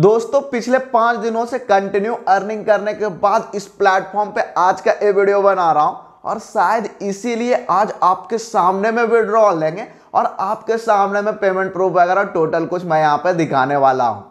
दोस्तों पिछले पांच दिनों से कंटिन्यू अर्निंग करने के बाद इस प्लेटफॉर्म पे आज का ये वीडियो बना रहा हूं और शायद इसीलिए आज आपके सामने में विड्रॉल लेंगे और आपके सामने में पेमेंट प्रूफ वगैरह टोटल कुछ मैं यहाँ पे दिखाने वाला हूँ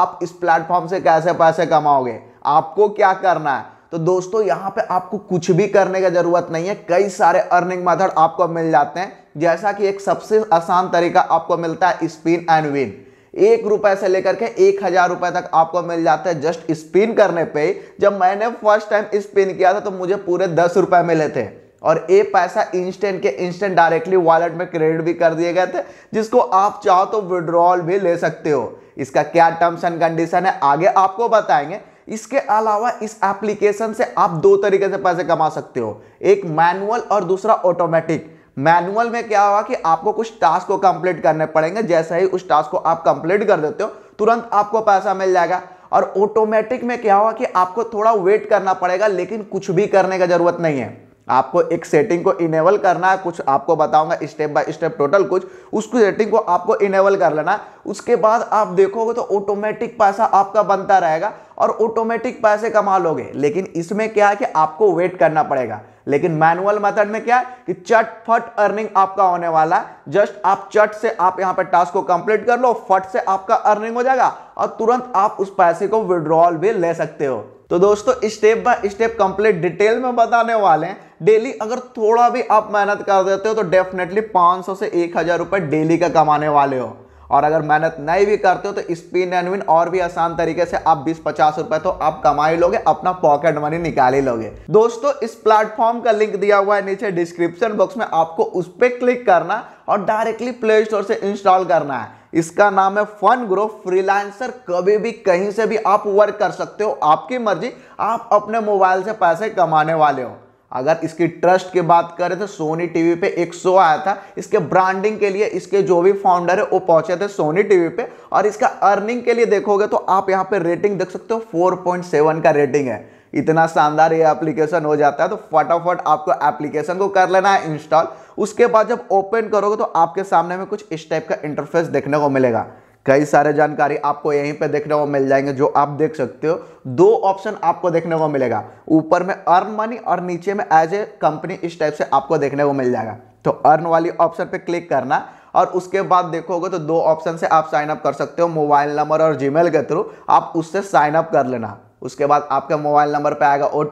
आप इस प्लेटफॉर्म से कैसे पैसे कमाओगे आपको क्या करना है तो दोस्तों यहाँ पे आपको कुछ भी करने की जरूरत नहीं है कई सारे अर्निंग मेथड आपको मिल जाते हैं जैसा कि एक सबसे आसान तरीका आपको मिलता है स्पिन एंड विन एक रुपए से लेकर के एक हजार रुपए तक आपको मिल जाता है जस्ट स्पिन करने पे जब मैंने फर्स्ट टाइम स्पिन किया था तो मुझे पूरे दस रुपए मिले थे और ये पैसा इंस्टेंट के इंस्टेंट डायरेक्टली वॉलेट में क्रेडिट भी कर दिए गए थे जिसको आप चाहो तो विड्रॉल भी ले सकते हो इसका क्या टर्म्स एंड कंडीशन है आगे आपको बताएंगे इसके अलावा इस एप्लीकेशन से आप दो तरीके से पैसे कमा सकते हो एक मैनुअल और दूसरा ऑटोमेटिक मैनुअल में क्या हुआ कि आपको कुछ टास्क को कंप्लीट करने पड़ेंगे जैसे ही उस टास्क को आप कंप्लीट कर देते हो तुरंत आपको पैसा मिल जाएगा और ऑटोमेटिक में क्या हुआ कि आपको थोड़ा वेट करना पड़ेगा लेकिन कुछ भी करने का जरूरत नहीं है आपको एक सेटिंग को इनेबल करना है कुछ आपको बताऊंगा स्टेप बाय स्टेप टोटल कुछ उसको सेटिंग को आपको इनेबल कर लेना उसके बाद आप देखोगे तो ऑटोमेटिक पैसा आपका बनता रहेगा और ऑटोमेटिक पैसे कमा लोगे लेकिन इसमें क्या है कि आपको वेट करना पड़ेगा लेकिन मैनुअल मेथड में क्या है कि चटफट अर्निंग आपका होने वाला है जस्ट आप चट से आप यहां पे टास्क को कंप्लीट कर लो फट से आपका अर्निंग हो जाएगा और तुरंत आप उस पैसे को विड्रॉल भी ले सकते हो तो दोस्तों step by step complete detail में बताने वाले हैं डेली अगर थोड़ा भी आप मेहनत कर देते हो तो डेफिनेटली 500 से एक हजार रुपए डेली का कमाने वाले हो और अगर मेहनत नहीं भी करते हो तो स्पिन एंड विन और भी आसान तरीके से आप बीस पचास रुपए तो आप कमा ही लोगे अपना पॉकेट मनी निकाल ही लोगे दोस्तों इस प्लेटफॉर्म का लिंक दिया हुआ है नीचे डिस्क्रिप्शन बॉक्स में आपको उस पर क्लिक करना और डायरेक्टली प्ले स्टोर से इंस्टॉल करना है इसका नाम है फन ग्रो फ्रीलांसर कभी भी कहीं से भी आप वर्क कर सकते हो आपकी मर्जी आप अपने मोबाइल से पैसे कमाने वाले हो अगर इसकी ट्रस्ट की बात करें तो सोनी टीवी पे 100 आया था इसके ब्रांडिंग के लिए इसके जो भी फाउंडर है वो पहुंचे थे सोनी टीवी पे और इसका अर्निंग के लिए देखोगे तो आप यहाँ पे रेटिंग देख सकते हो 4.7 का रेटिंग है इतना शानदार ये एप्लीकेशन हो जाता है तो फटाफट आपको एप्लीकेशन को कर लेना है इंस्टॉल उसके बाद जब ओपन करोगे तो आपके सामने में कुछ इस टाइप का इंटरफेस देखने को मिलेगा कई सारे जानकारी आपको यहीं पे देखने को मिल जाएंगे जो आप देख सकते हो दो ऑप्शन आपको देखने को मिलेगा ऊपर में अर्न मनी और नीचे में एज ए कंपनी इस टाइप से आपको देखने को मिल जाएगा तो अर्न वाली ऑप्शन पे क्लिक करना और उसके बाद देखोगे तो दो ऑप्शन से आप साइन अप कर सकते हो मोबाइल नंबर और जीमेल के थ्रू आप उससे साइनअप कर लेना उसके बाद आपके मोबाइल नंबर पर आएगा ओ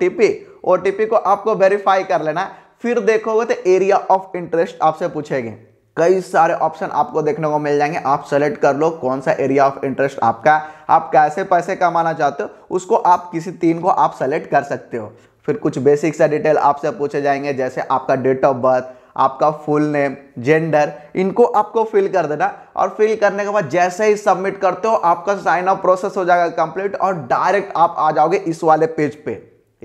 टी को आपको वेरीफाई कर लेना फिर देखोगे तो एरिया ऑफ इंटरेस्ट आपसे पूछेंगे कई सारे ऑप्शन आपको देखने को मिल जाएंगे आप सेलेक्ट कर लो कौन सा एरिया ऑफ इंटरेस्ट आपका है आप कैसे पैसे कमाना चाहते हो उसको आप किसी तीन को आप सेलेक्ट कर सकते हो फिर कुछ बेसिक सा डिटेल आपसे पूछे जाएंगे जैसे आपका डेट ऑफ बर्थ आपका फुल नेम जेंडर इनको आपको फिल कर देना और फिल करने के बाद जैसे ही सबमिट करते हो आपका साइन अप प्रोसेस हो जाएगा कंप्लीट और डायरेक्ट आप आ जाओगे इस वाले पेज पे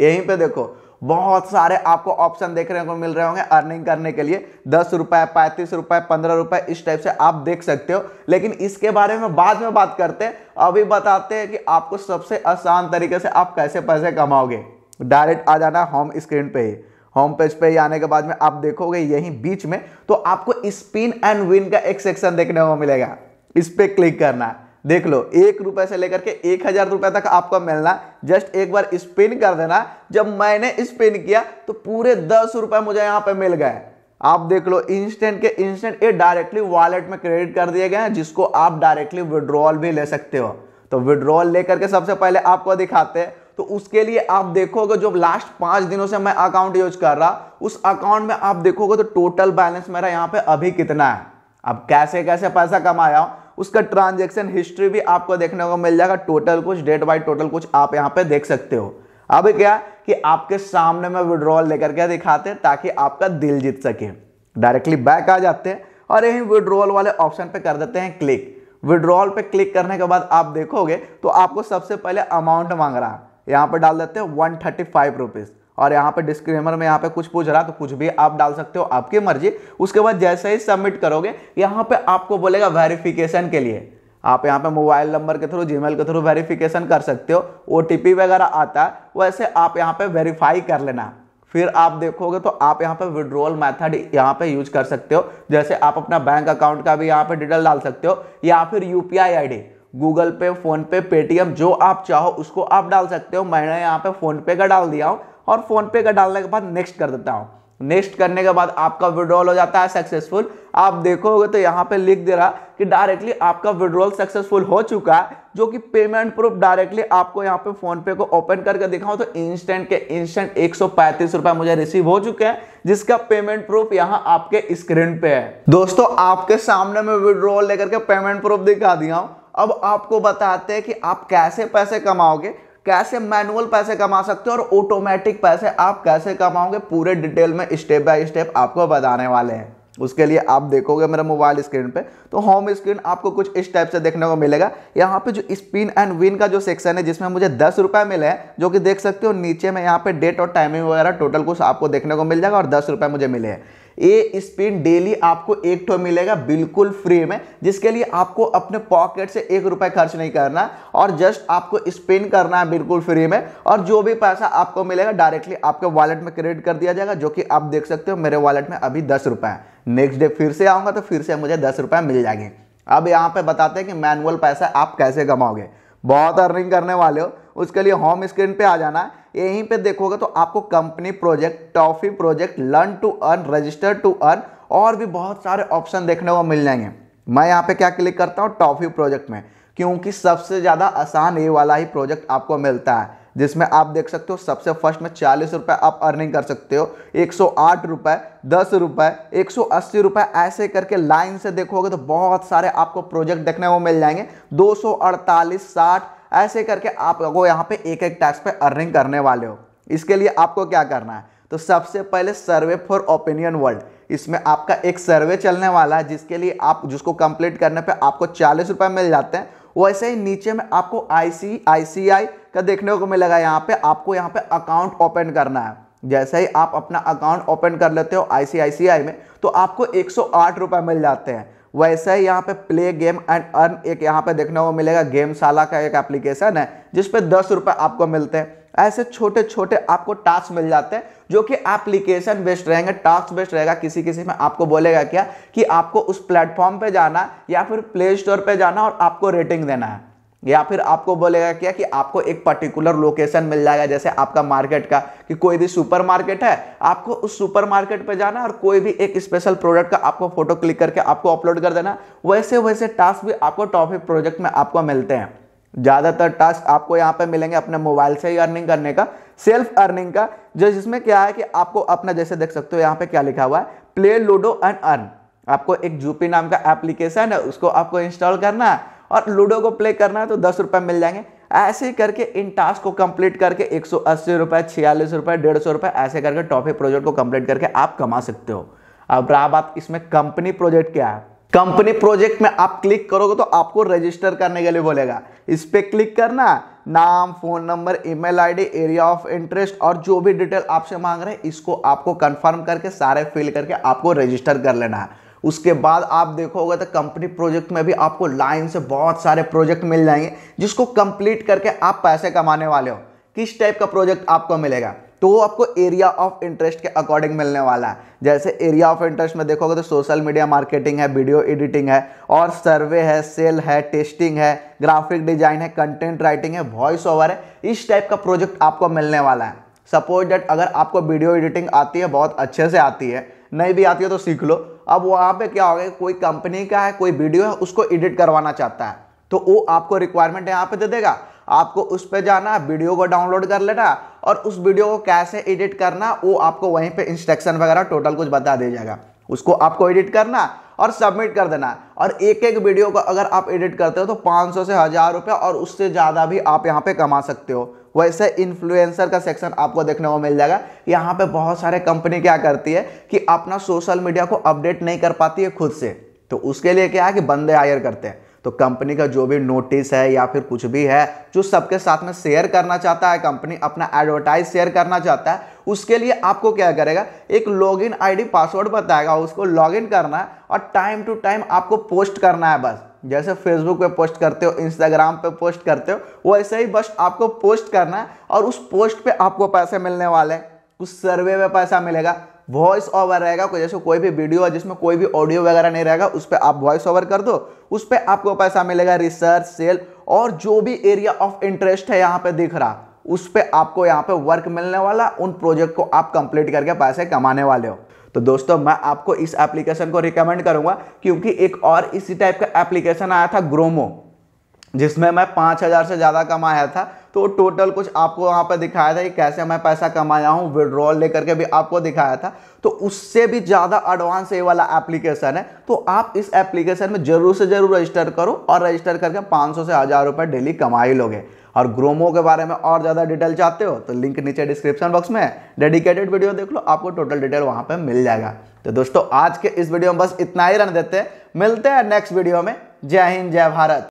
यहीं पे देखो बहुत सारे आपको ऑप्शन देखने को मिल रहे होंगे अर्निंग करने के लिए दस रुपए पैंतीस रुपए पंद्रह रुपए इस टाइप से आप देख सकते हो लेकिन इसके बारे में बाद में बात करते हैं अभी बताते हैं कि आपको सबसे आसान तरीके से आप कैसे पैसे कमाओगे डायरेक्ट आ जाना होम स्क्रीन पे ही होम पेज पे आने के बाद में आप देखोगे यहीं बीच में तो आपको स्पिन एंड विन का एक सेक्शन देखने को मिलेगा इस पर क्लिक करना है देख लो एक रुपए से लेकर के एक हजार रुपए तक आपका मिलना जस्ट एक बार स्पिन कर देना जब मैंने स्पिन किया तो पूरे दस रुपए मुझे यहां पे मिल गए आप देख लो इंस्टेंट के इंस्टेंट ये डायरेक्टली वॉलेट में क्रेडिट कर दिए गए हैं जिसको आप डायरेक्टली विड्रॉल भी ले सकते हो तो विड्रॉल लेकर के सबसे पहले आपको दिखाते हैं तो उसके लिए आप देखोगे जो लास्ट पांच दिनों से मैं अकाउंट यूज कर रहा उस अकाउंट में आप देखोगे तो टोटल बैलेंस मेरा यहाँ पे अभी कितना है अब कैसे कैसे पैसा कमाया हूँ उसका ट्रांजेक्शन हिस्ट्री भी आपको देखने को मिल जाएगा टोटल कुछ डेट बाई टोटल कुछ आप यहाँ पे देख सकते हो अब क्या कि आपके सामने में विड्रॉल लेकर के दिखाते हैं ताकि आपका दिल जीत सके डायरेक्टली बैक आ जाते हैं और यही विड्रॉल वाले ऑप्शन पे कर देते हैं क्लिक विड्रॉल पे क्लिक करने के बाद आप देखोगे तो आपको सबसे पहले अमाउंट मांग रहा है यहाँ पर डाल देते हैं वन थर्टी फाइव रुपीज़ और यहाँ पे डिस्क्रेमर में यहाँ पे कुछ पूछ रहा तो कुछ भी आप डाल सकते हो आपकी मर्जी उसके बाद जैसे ही सबमिट करोगे यहाँ पे आपको बोलेगा वेरिफिकेशन के लिए आप यहाँ पे मोबाइल नंबर के थ्रू जीमेल के थ्रू वेरिफिकेशन कर सकते हो ओ वगैरह आता है वैसे आप यहाँ पे वेरीफाई कर लेना फिर आप देखोगे तो आप यहाँ पे विड्रोवल मेथड यहाँ पे यूज कर सकते हो जैसे आप अपना बैंक अकाउंट का भी यहाँ पे डिटेल डाल सकते हो या फिर U P Google Pay PhonePe Paytm जो आप चाहो उसको आप डाल सकते हो मैंने यहाँ पे फोन पे का डाल दिया हूँ और फोन पे का डालने के बाद नेक्स्ट कर देता हूँ नेक्स्ट करने के बाद आपका विड्रॉल हो जाता है सक्सेसफुल आप देखोगे तो यहाँ पे लिख दे रहा कि डायरेक्टली आपका विड्रॉल सक्सेसफुल हो चुका है जो कि पेमेंट प्रूफ डायरेक्टली आपको यहाँ पे फोन पे को ओपन करके दिखाऊं तो इंस्टेंट के इंस्टेंट एक सौ मुझे रिसीव हो चुके हैं जिसका पेमेंट प्रूफ यहाँ आपके स्क्रीन पे है दोस्तों आपके सामने में विड्रॉल लेकर के पेमेंट प्रूफ दिखा दिया हूँ अब आपको बताते हैं कि आप कैसे पैसे कमाओगे कैसे मैनुअल पैसे कमा सकते हो और ऑटोमेटिक पैसे आप कैसे कमाओगे पूरे डिटेल में स्टेप बाय स्टेप आपको बताने वाले हैं उसके लिए आप देखोगे मेरा मोबाइल स्क्रीन पे तो होम स्क्रीन आपको कुछ इस टाइप से देखने को मिलेगा यहाँ पे जो स्पिन एंड विन का जो सेक्शन है जिसमें मुझे दस रुपये मिले हैं जो कि देख सकते हो नीचे में यहाँ पे डेट और टाइमिंग वगैरह टोटल कुछ आपको देखने को मिल जाएगा और दस रुपये मुझे मिले हैं ये स्पिन डेली आपको एक ठो मिलेगा बिल्कुल फ्री में जिसके लिए आपको अपने पॉकेट से एक रुपए खर्च नहीं करना और जस्ट आपको स्पिन करना है बिल्कुल फ्री में और जो भी पैसा आपको मिलेगा डायरेक्टली आपके वॉलेट में क्रेडिट कर दिया जाएगा जो कि आप देख सकते हो मेरे वॉलेट में अभी दस रुपए है नेक्स्ट डे फिर से आऊँगा तो फिर से मुझे दस रुपए मिल जाएंगे अब यहाँ पे बताते हैं कि मैनुअल पैसा आप कैसे कमाओगे बहुत अर्निंग करने वाले हो उसके लिए होम स्क्रीन पे आ जाना है यहीं पे देखोगे तो आपको company project toffee project learn to earn register to earn और भी बहुत सारे ऑप्शन देखने को मिल जाएंगे मैं यहाँ पे क्या क्लिक करता हूँ टॉफी प्रोजेक्ट में क्योंकि सबसे ज़्यादा आसान ये वाला ही प्रोजेक्ट आपको मिलता है जिसमें आप देख सकते हो सबसे फर्स्ट में चालीस रुपये आप अर्निंग कर सकते हो एक सौ आठ रुपये दस रुपये एक सौ अस्सी रुपए ऐसे करके लाइन से देखोगे तो बहुत सारे आपको प्रोजेक्ट देखने को मिल जाएंगे दो सौ अड़तालीस साठ ऐसे करके आप लोगों यहाँ पे एक एक टैक्स पे अर्निंग करने वाले हो इसके लिए आपको क्या करना है तो सबसे पहले सर्वे फॉर ओपिनियन वर्ल्ड इसमें आपका एक सर्वे चलने वाला है जिसके लिए आप जिसको कंप्लीट करने पे आपको चालीस रुपये मिल जाते हैं वैसे ही नीचे में आपको आई आई का देखने को मिलेगा यहाँ पे आपको यहाँ पे अकाउंट ओपन करना है जैसे ही आप अपना अकाउंट ओपन कर लेते हो आई में तो आपको एक सौ मिल जाते हैं वैसे ही यहाँ पे प्ले गेम एंड अर्न एक यहाँ पे देखने को मिलेगा गेमशाला का एक एप्लीकेशन है जिसपे दस रुपये आपको मिलते हैं ऐसे छोटे छोटे आपको टास्क मिल जाते हैं जो कि एप्लीकेशन बेस्ड रहेंगे टास्क बेस्ड रहेगा किसी किसी में आपको बोलेगा क्या कि आपको उस प्लेटफॉर्म पे जाना या फिर प्ले स्टोर पे जाना और आपको रेटिंग देना है या फिर आपको बोलेगा क्या कि आपको एक पर्टिकुलर लोकेशन मिल जाएगा जैसे आपका मार्केट का कि कोई भी सुपर मार्केट है आपको उस सुपर मार्केट पर जाना और कोई भी एक स्पेशल प्रोडक्ट का आपको फोटो क्लिक करके आपको अपलोड कर देना वैसे वैसे टास्क भी आपको टॉपिक प्रोजेक्ट में आपको मिलते हैं ज़्यादातर टास्क आपको यहाँ पे मिलेंगे अपने मोबाइल से ही अर्निंग करने का सेल्फ अर्निंग का जो जिसमें क्या है कि आपको अपना जैसे देख सकते हो यहाँ पे क्या लिखा हुआ है प्ले लूडो एंड अर्न आपको एक जूपी नाम का एप्लीकेशन है उसको आपको इंस्टॉल करना है और लूडो को प्ले करना है तो दस रुपये मिल जाएंगे ऐसे ही करके इन टास्क को कंप्लीट करके एक सौ अस्सी रुपये छियालीस रुपये डेढ़ सौ रुपये ऐसे करके टॉफी प्रोजेक्ट को कंप्लीट करके आप कमा सकते हो अब रहा बात इसमें कंपनी प्रोजेक्ट क्या है कंपनी प्रोजेक्ट में आप क्लिक करोगे तो आपको रजिस्टर करने के लिए बोलेगा इस पर क्लिक करना नाम phone number email ID area of interest और जो भी डिटेल आपसे मांग रहे हैं इसको आपको कंफर्म करके सारे फिल करके आपको रजिस्टर कर लेना है उसके बाद आप देखोगे तो कंपनी प्रोजेक्ट में भी आपको लाइन से बहुत सारे प्रोजेक्ट मिल जाएंगे जिसको कंप्लीट करके आप पैसे कमाने वाले हो किस टाइप का प्रोजेक्ट आपको मिलेगा तो वो आपको एरिया ऑफ इंटरेस्ट के अकॉर्डिंग मिलने वाला है जैसे एरिया ऑफ इंटरेस्ट में देखोगे तो सोशल मीडिया मार्केटिंग है वीडियो एडिटिंग है और सर्वे है सेल है टेस्टिंग है ग्राफिक डिजाइन है कंटेंट राइटिंग है वॉइस ओवर है इस टाइप का प्रोजेक्ट आपको मिलने वाला है सपोज डेट अगर आपको वीडियो एडिटिंग आती है बहुत अच्छे से आती है नहीं भी आती है तो सीख लो अब वहाँ पे क्या हो गया कोई कंपनी का है कोई वीडियो है उसको एडिट करवाना चाहता है तो वो आपको रिक्वायरमेंट यहाँ पे दे देगा आपको उस पर जाना वीडियो को डाउनलोड कर लेना और उस वीडियो को कैसे एडिट करना वो आपको वहीं पे इंस्ट्रक्शन वगैरह टोटल कुछ बता दिया जाएगा उसको आपको एडिट करना और सबमिट कर देना और एक एक वीडियो को अगर आप एडिट करते हो तो 500 से हज़ार रुपये और उससे ज़्यादा भी आप यहाँ पे कमा सकते हो वैसे इन्फ्लुएंसर का सेक्शन आपको देखने को मिल जाएगा यहाँ पे बहुत सारे कंपनी क्या करती है कि अपना सोशल मीडिया को अपडेट नहीं कर पाती है खुद से तो उसके लिए क्या है कि बंदे हायर करते हैं तो कंपनी का जो भी नोटिस है या फिर कुछ भी है जो सबके साथ में शेयर करना चाहता है कंपनी अपना एडवर्टाइज शेयर करना चाहता है उसके लिए आपको क्या करेगा एक लॉगिन आईडी पासवर्ड बताएगा उसको लॉगिन करना है और टाइम टू टाइम आपको पोस्ट करना है बस जैसे फेसबुक पे पोस्ट करते हो इंस्टाग्राम पे पोस्ट करते हो वैसे ही बस आपको पोस्ट करना है और उस पोस्ट पे आपको पैसे मिलने वाले हैं उस सर्वे में पैसा मिलेगा वॉइस ओवर रहेगा कोई जैसे कोई भी वीडियो है जिसमें कोई भी ऑडियो वगैरह नहीं रहेगा उस पर आप वॉइस ओवर कर दो उस पर आपको पैसा मिलेगा रिसर्च सेल और जो भी एरिया ऑफ इंटरेस्ट है यहाँ पे दिख रहा उस पर आपको यहाँ पे वर्क मिलने वाला उन प्रोजेक्ट को आप कंप्लीट करके पैसे कमाने वाले हो तो दोस्तों मैं आपको इस एप्लीकेशन को रिकमेंड करूंगा क्योंकि एक और इसी टाइप का एप्लीकेशन आया था ग्रोमो जिसमें मैं पाँच हज़ार से ज़्यादा कमाया था तो टोटल कुछ आपको वहाँ पर दिखाया था कि कैसे मैं पैसा कमाया हूँ विड्रॉल लेकर के भी आपको दिखाया था तो उससे भी ज़्यादा एडवांस ये वाला एप्लीकेशन है तो आप इस एप्लीकेशन में ज़रूर से ज़रूर रजिस्टर करो और रजिस्टर करके 500 से हज़ार रुपये डेली कमाई लोगे और ग्रोमो के बारे में और ज़्यादा डिटेल चाहते हो तो लिंक नीचे डिस्क्रिप्शन बॉक्स में डेडिकेटेड वीडियो देख लो आपको टोटल डिटेल वहाँ पर मिल जाएगा तो दोस्तों आज के इस वीडियो में बस इतना ही रन देते हैं मिलते हैं नेक्स्ट वीडियो में जय हिंद जय भारत